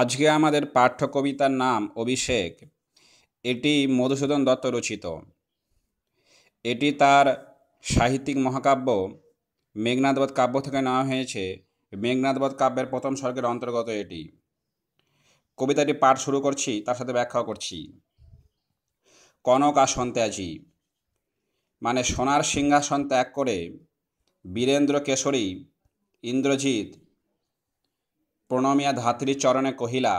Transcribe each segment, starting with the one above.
আজকে আমাদের পাঠ্য কবিতার নাম অভিষেক এটি মধুসূদন দত্ত রচিত এটি তার সাহিত্যিক মহাকাব্য মেঘনাথবধ কাব্য থেকে নেওয়া হয়েছে মেঘনাথবধ কাব্যের প্রথম স্বর্গের অন্তর্গত এটি কবিতাটি পাঠ শুরু করছি তার সাথে ব্যাখ্যা করছি কনক আসন ত্যাজি মানে সোনার সিংহাসন ত্যাগ করে বীরেন্দ্র কেশরী ইন্দ্রজিৎ প্রণমিয়া ধাত্রী চরণে কহিলা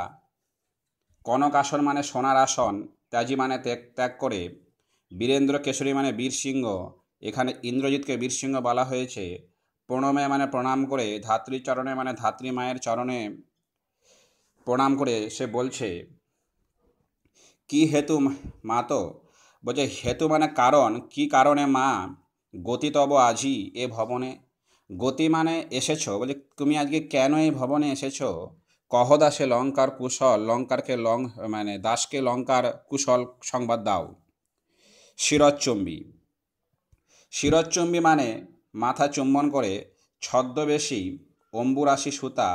কনক আসন মানে সোনার আসন ত্যাজি মানে ত্যাগ ত্যাগ করে বীরেন্দ্র কেশরী মানে বীরসিংহ এখানে ইন্দ্রজিৎকে বীরসিংহ বলা হয়েছে প্রণমে মানে প্রণাম করে ধাত্রী চরণে মানে ধাত্রী মায়ের চরণে প্রণাম করে সে বলছে কি হেতু মা তো বলছে হেতু মানে কারণ কি কারণে মা গতিতব আজি এ ভবনে গতি মানে এসেছো বলে তুমি আজকে কেন এই ভবনে এসেছো কহদাসে লঙ্কার কুশল লঙ্কারকে লং মানে দাসকে লঙ্কার কুশল সংবাদ দাও শিরচ্চম্বী শিরচ্চম্বী মানে মাথা চুম্বন করে ছদ্মবেশী অম্বুরাশি সুতা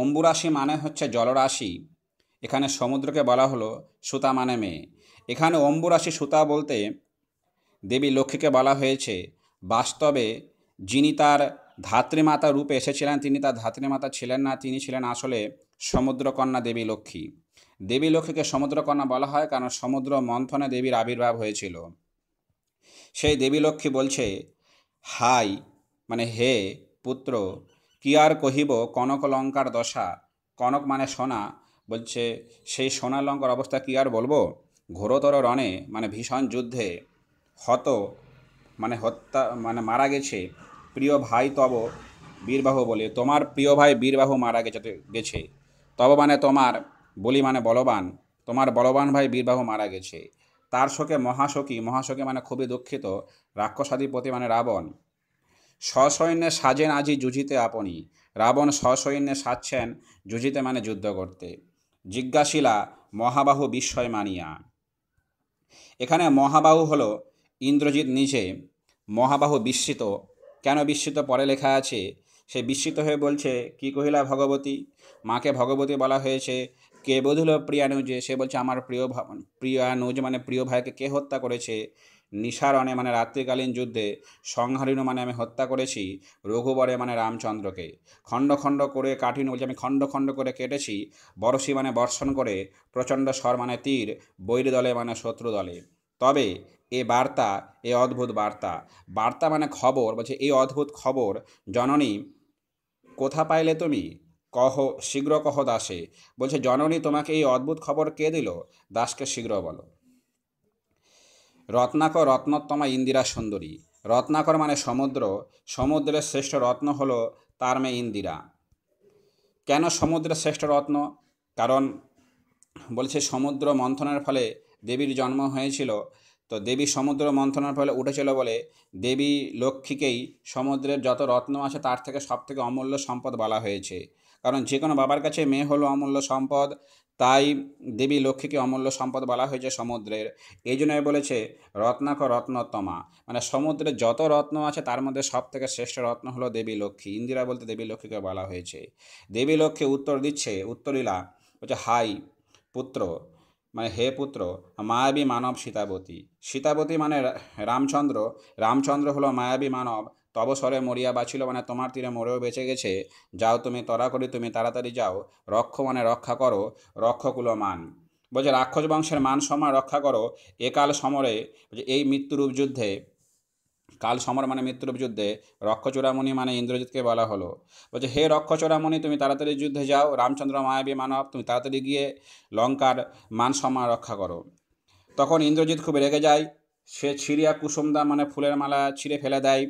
অম্বুরাশি মানে হচ্ছে জলরাশি এখানে সমুদ্রকে বলা হলো সুতা মানে মেয়ে এখানে অম্বুরাশি সুতা বলতে দেবী লক্ষ্মীকে বলা হয়েছে বাস্তবে যিনি তার ধাত্রীমাতা রূপে এসেছিলেন তিনি তার ধাত্রীমাতা ছিলেন না তিনি ছিলেন আসলে সমুদ্রকন্যা দেবী লক্ষ্মী দেবী লক্ষ্মীকে সমুদ্রকন্যা বলা হয় কারণ সমুদ্র মন্থনে দেবীর আবির্ভাব হয়েছিল সেই দেবী লক্ষ্মী বলছে হাই মানে হে পুত্র কি আর কহিব কনক লঙ্কার দশা কনক মানে সোনা বলছে সেই সোনা লঙ্কার অবস্থা কি আর বলবো ঘোরতর রণে মানে ভীষণ যুদ্ধে হত মানে হত্যা মানে মারা গেছে প্রিয় ভাই তব বীরবাহু বলে তোমার প্রিয় ভাই বীরবাহু মারা গেছে গেছে তব মানে তোমার বলি মানে বলবান তোমার বলবান ভাই বীরবাহু মারা গেছে তার শোকে মহাশোকী মহাশোকে মানে খুবই দুঃখিত রাক্ষসাধিপতি মানে রাবণ সসৈন্যে সাজেন আজি যুঝিতে আপনি রাবণ সসৈন্যে সাজছেন যুঝিতে মানে যুদ্ধ করতে জিজ্ঞাসিলা মহাবাহু বিস্ময় মানিয়া এখানে মহাবাহু হলো ইন্দ্রজিৎ নিজে মহাবাহু বিস্মিত কেন বিস্মিত পরে লেখা আছে সে বিস্মিত হয়ে বলছে কি কহিলা ভগবতী মাকে ভগবতী বলা হয়েছে কে বধুল প্রিয়ানুজে সে বলছে আমার প্রিয় প্রিয়ানুজ মানে প্রিয় ভাইকে কে হত্যা করেছে নিশারণে মানে রাত্রিকালীন যুদ্ধে সংহারিনু মানে আমি হত্যা করেছি রঘুবরে মানে রামচন্দ্রকে খণ্ড খণ্ড করে কাঠিন বলছে আমি খণ্ড খণ্ড করে কেটেছি বরশি মানে বর্ষণ করে প্রচণ্ড স্বর মানে তীর বৈর দলে মানে শত্রু দলে তবে এ বার্তা এ অদ্ভুত বার্তা বার্তা মানে খবর বলছে এই অদ্ভুত খবর জননী কোথা পাইলে তুমি কহ শীঘ্র কহ দাসে বলছে জননী তোমাকে এই অদ্ভুত খবর কে দিল দাসকে শীঘ্র বলো রত্নাকর রত্নতমা ইন্দিরা সুন্দরী রত্নাকর মানে সমুদ্র সমুদ্রের শ্রেষ্ঠ রত্ন হলো তার মেয়ে ইন্দিরা কেন সমুদ্রের শ্রেষ্ঠ রত্ন কারণ বলছে সমুদ্র মন্থনের ফলে দেবীর জন্ম হয়েছিল তো দেবী সমুদ্র মন্থনের ফলে উঠেছিল বলে দেবী লক্ষ্মীকেই সমুদ্রের যত রত্ন আছে তার থেকে সব থেকে অমূল্য সম্পদ বলা হয়েছে কারণ যে কোনো বাবার কাছে মেয়ে হলো অমূল্য সম্পদ তাই দেবী লক্ষ্মীকে অমূল্য সম্পদ বলা হয়েছে সমুদ্রের এই জন্যই বলেছে রত্নাক রত্নতমা মানে সমুদ্রে যত রত্ন আছে তার মধ্যে সব থেকে শ্রেষ্ঠ রত্ন হলো দেবী লক্ষ্মী ইন্দিরা বলতে দেবী লক্ষ্মীকে বলা হয়েছে দেবী লক্ষ্মী উত্তর দিচ্ছে উত্তরীলা বলছে হাই পুত্র মানে হে পুত্র মায়াবী মানব সীতাবতী সীতাবতী মানে রামচন্দ্র রামচন্দ্র হলো মায়াবী মানব তবসরে মরিয়া বাছিল মানে তোমার তীরে মরেও বেঁচে গেছে যাও তুমি তরা করি তুমি তাড়াতাড়ি যাও রক্ষ মানে রক্ষা করো রক্ষকুলো মান বলছে রাক্ষস বংশের মান সময় রক্ষা করো একাল সমরে এই মৃত্যুরূপ যুদ্ধে কাল সমর মানে মৃত্যুর যুদ্ধে রক্ষচূড়ামণি মানে ইন্দ্রজিৎকে বলা হলো বলছে হে রক্ষচূড়ামণি তুমি তাড়াতাড়ি যুদ্ধে যাও রামচন্দ্র মায়াবী মানব তুমি তাড়াতাড়ি গিয়ে লঙ্কার মান সম্মান রক্ষা করো তখন ইন্দ্রজিৎ খুব রেগে যায় সে ছিঁড়িয়া কুসুমদা মানে ফুলের মালা ছিঁড়ে ফেলে দেয়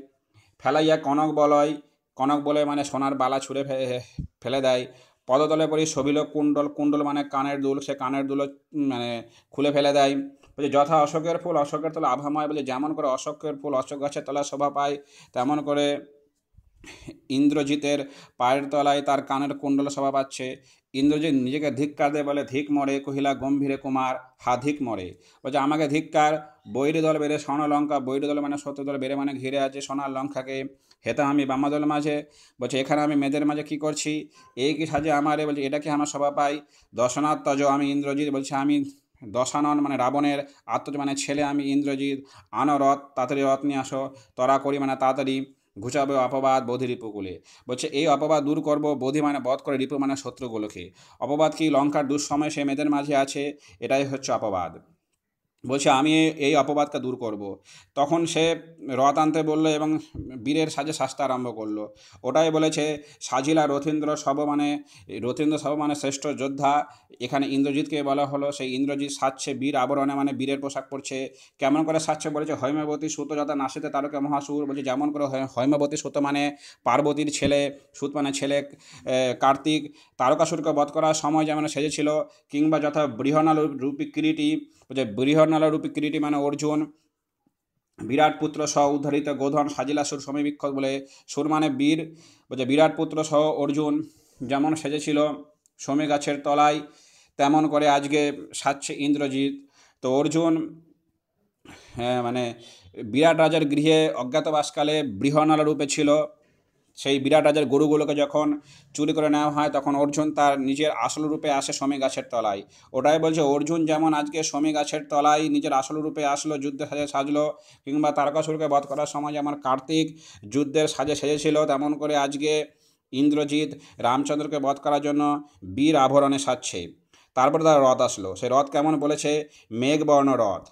ফেলাইয়া কনক বলয় কনক বলে মানে সোনার বালা ছুঁড়ে ফেলে দেয় পদতলে পরি সবিল কুণ্ডল কুণ্ডল মানে কানের দুল সে কানের দুলো মানে খুলে ফেলে দেয় বলছে যথা অশোকের ফুল অশোকের তলা আভাময় বলে যেমন করে অশোকের ফুল অশোক গাছের তলায় শোভা পায় তেমন করে ইন্দ্রজিতের পায়ের তলায় তার কানের কুণ্ডল শোভা পাচ্ছে ইন্দ্রজিৎ নিজেকে ধিক্কার দেয় বলে ধিক মরে কহিলা গম্ভীরে কুমার হা ধিক মরে বলছে আমাকে ধিক্কার বৈরী দল বেড়ে লঙ্কা বৈরী দল মানে সত্য দল বেড়ে মানে ঘিরে আছে সোনার লঙ্কাকে হেতা আমি বামা দল মাঝে বলছে এখানে আমি মেয়েদের মাঝে কি করছি এই কি সাজে আমারে বলছে এটা কি আমার সভা পাই দর্শনার্থজ আমি ইন্দ্রজিৎ বলছে আমি দশানন মানে রাবণের আত্মজ মানে ছেলে আমি ইন্দ্রজিৎ আনরথ তাড়াতাড়ি রথ নিয়ে আসো তরা করি মানে তাড়াতাড়ি ঘুচাবে অপবাদ বোধি রিপুকুলে বলছে এই অপবাদ দূর করব বোধি মানে বধ করে রিপু মানে শত্রুগুলোকে অপবাদ কি লঙ্কার দুঃসময় সে মেয়েদের মাঝে আছে এটাই হচ্ছে অপবাদ বলছে আমি এই অপবাদটা দূর করব। তখন সে রথ আনতে বললো এবং বীরের সাজে শাস্তা আরম্ভ করলো ওটাই বলেছে সাজিলা রথীন্দ্র সব মানে রথীন্দ্র সব মানে শ্রেষ্ঠ যোদ্ধা এখানে ইন্দ্রজিৎকে বলা হলো সেই ইন্দ্রজিৎ সাজছে বীর আবরণে মানে বীরের পোশাক পরছে কেমন করে সাজছে বলেছে হৈমাবতী সুত যথা নাসিতে তারকা মহাসুর বলছে যেমন করে হৈমাবতী সুত মানে পার্বতীর ছেলে সুত মানে ছেলে কার্তিক তারকাসুরকে বধ করার সময় যেমন সেজেছিল কিংবা যথা বৃহণাল রূপী কিরিটি বলছে বৃহ বর্ণালারূপী মানে অর্জুন বিরাট পুত্র সহ উদ্ধারিত গোধন সাজিলা সুর সমীবৃক্ষ বলে সুর মানে বীর বলছে বিরাট পুত্র সহ অর্জুন যেমন সেজেছিল সমী গাছের তলায় তেমন করে আজকে সাজছে ইন্দ্রজিৎ তো অর্জুন হ্যাঁ, মানে বিরাট রাজার গৃহে অজ্ঞাতবাসকালে বৃহনালা রূপে ছিল সেই বিরাট রাজার গরুগুলোকে যখন চুরি করে নেওয়া হয় তখন অর্জুন তার নিজের আসল রূপে আসে শমী গাছের তলায় ওটাই বলছে অর্জুন যেমন আজকে শমী গাছের তলায় নিজের আসল রূপে আসলো যুদ্ধের সাজে সাজলো কিংবা তারকাসুরকে বধ করার সময় যেমন কার্তিক যুদ্ধের সাজে সেজেছিল তেমন করে আজকে ইন্দ্রজিৎ রামচন্দ্রকে বধ করার জন্য বীর আভরণে সাজছে তারপরে তার রথ আসলো সেই রথ কেমন বলেছে মেঘবর্ণ রথ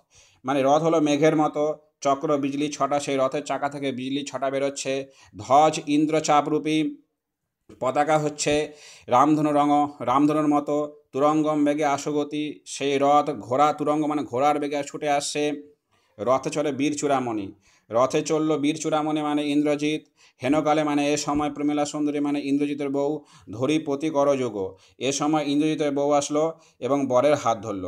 মানে রথ হলো মেঘের মতো চক্র বিজলি ছটা সেই রথের চাকা থেকে বিজলি ছটা বেরোচ্ছে ধ্বজ ইন্দ্রচাপরূপী পতাকা হচ্ছে রামধনু রঙ রামধনুর মতো তুরঙ্গম বেগে আশগতি সেই রথ ঘোড়া তুরঙ্গ মানে ঘোড়ার বেগে ছুটে আসছে রথে চলে বীর চূড়ামণি রথে চলল বীর চূড়ামণি মানে ইন্দ্রজিৎ হেনকালে মানে এ সময় প্রমীলা সুন্দরী মানে ইন্দ্রজিতের বউ ধরি পতি করযোগ এ সময় ইন্দ্রজিতের বউ আসলো এবং বরের হাত ধরল